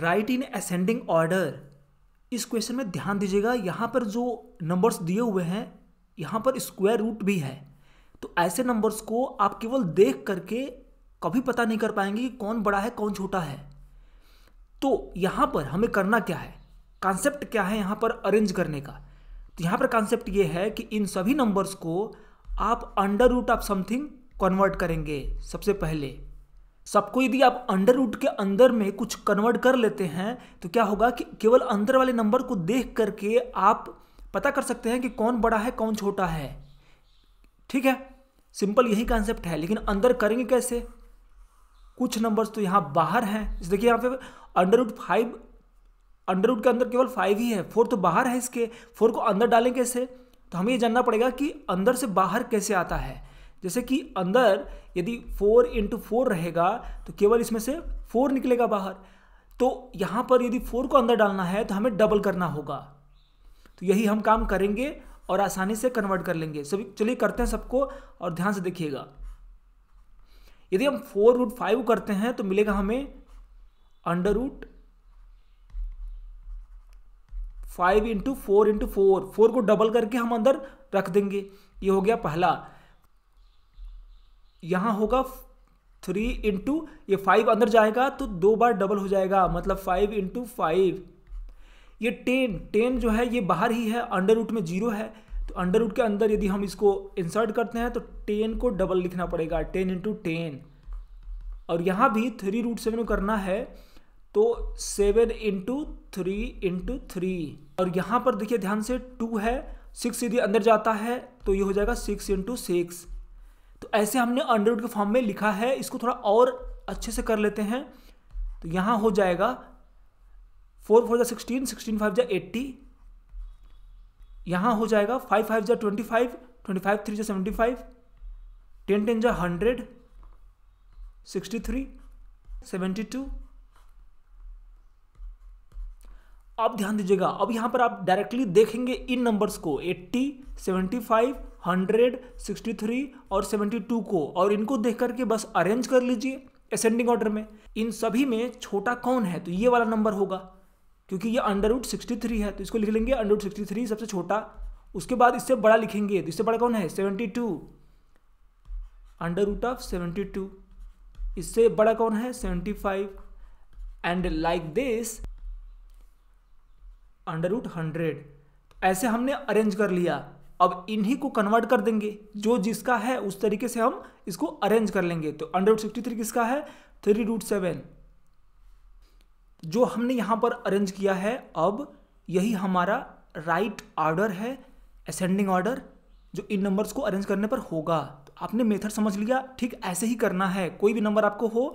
right in ascending order इस question में ध्यान दीजिएगा यहाँ पर जो नंबर्स दिए हुए हैं यहाँ पर स्क्वायर रूट भी है तो ऐसे नंबर्स को आप केवल देख करके कभी पता नहीं कर पाएंगे कि कौन बड़ा है कौन छोटा है तो यहाँ पर हमें करना क्या है कॉन्सेप्ट क्या है यहाँ पर अरेंज करने का तो यहाँ पर कॉन्सेप्ट ये है कि इन सभी नंबर्स को आप under root of something convert करेंगे सबसे पहले सबको यदि आप अंडर रूट के अंदर में कुछ कन्वर्ट कर लेते हैं तो क्या होगा कि केवल अंदर वाले नंबर को देख करके आप पता कर सकते हैं कि कौन बड़ा है कौन छोटा है ठीक है सिंपल यही कॉन्सेप्ट है लेकिन अंदर करेंगे कैसे कुछ नंबर्स तो यहाँ बाहर हैं देखिए यहाँ पे under root five under root के अंदर केवल फाइव ही है फोर तो बाहर है इसके फोर को अंदर डालें कैसे तो हमें ये जानना पड़ेगा कि अंदर से बाहर कैसे आता है जैसे कि अंदर यदि फोर इंटू फोर रहेगा तो केवल इसमें से फोर निकलेगा बाहर तो यहाँ पर यदि फोर को अंदर डालना है तो हमें डबल करना होगा तो यही हम काम करेंगे और आसानी से कन्वर्ट कर लेंगे सभी चलिए करते हैं सबको और ध्यान से देखिएगा यदि हम फोर रूट फाइव करते हैं तो मिलेगा हमें under root five into four into four four को डबल करके हम अंदर रख देंगे ये हो गया पहला यहाँ होगा थ्री इंटू ये फाइव अंदर जाएगा तो दो बार डबल हो जाएगा मतलब फाइव इंटू फाइव ये टेन टेन जो है ये बाहर ही है अंडर रूट में जीरो है तो अंडर रूट के अंदर यदि हम इसको इंसर्ट करते हैं तो टेन को डबल लिखना पड़ेगा टेन इंटू टेन और यहाँ भी थ्री रूट सेवन करना है तो seven into three into three और यहाँ पर देखिए ध्यान से टू है सिक्स यदि अंदर जाता है तो ये हो जाएगा सिक्स इंटू सिक्स तो ऐसे हमने अंडर के फॉर्म में लिखा है इसको थोड़ा और अच्छे से कर लेते हैं तो यहां हो जाएगा फोर फोर जा सिक्सटीन सिक्सटीन फाइव जा एट्टी यहां हो जाएगा फाइव फाइव जा twenty five twenty five three जा सेवेंटी फाइव टेन टेन जा hundred sixty three seventy two अब ध्यान दीजिएगा अब यहां पर आप डायरेक्टली देखेंगे इन नंबर्स को eighty seventy five hundred sixty three और सेवेंटी टू को और इनको देख करके बस अरेंज कर लीजिए असेंडिंग ऑर्डर में इन सभी में छोटा कौन है तो ये वाला नंबर होगा क्योंकि ये अंडर रूट सिक्सटी थ्री है तो इसको लिख लेंगे अंडर रूट सिक्सटी थ्री सबसे छोटा उसके बाद इससे बड़ा लिखेंगे तो इससे बड़ा कौन है seventy two under root of seventy two इससे बड़ा कौन है seventy five and like this under root hundred ऐसे हमने अरेंज कर लिया अब इन्हीं को कन्वर्ट कर देंगे जो जिसका है उस तरीके से हम इसको अरेंज कर लेंगे तो अंडर रूट सिक्सटी थ्री किसका है थ्री रूट सेवन जो हमने यहां पर अरेंज किया है अब यही हमारा राइट right ऑर्डर है असेंडिंग ऑर्डर जो इन नंबर्स को अरेंज करने पर होगा तो आपने मेथड समझ लिया ठीक ऐसे ही करना है कोई भी नंबर आपको हो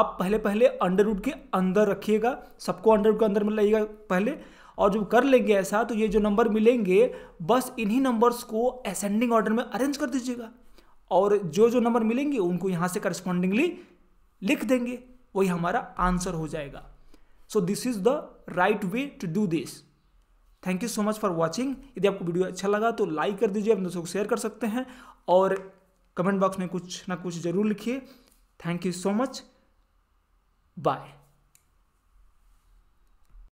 आप पहले पहले अंडर रूट के अंदर रखिएगा सबको अंडर रूट के अंदर मिल लाइएगा पहले और जब कर लेंगे ऐसा तो ये जो नंबर मिलेंगे बस इन्हीं नंबर्स को असेंडिंग ऑर्डर में अरेंज कर दीजिएगा और जो जो नंबर मिलेंगे उनको यहाँ से करस्पॉन्डिंगली लिख देंगे वही हमारा आंसर हो जाएगा so this is the right way to do this thank you so much for watching यदि आपको वीडियो अच्छा लगा तो लाइक कर दीजिए अपने दोस्तों को शेयर कर सकते हैं और कमेंट बॉक्स में कुछ ना कुछ जरूर लिखिए thank you so much bye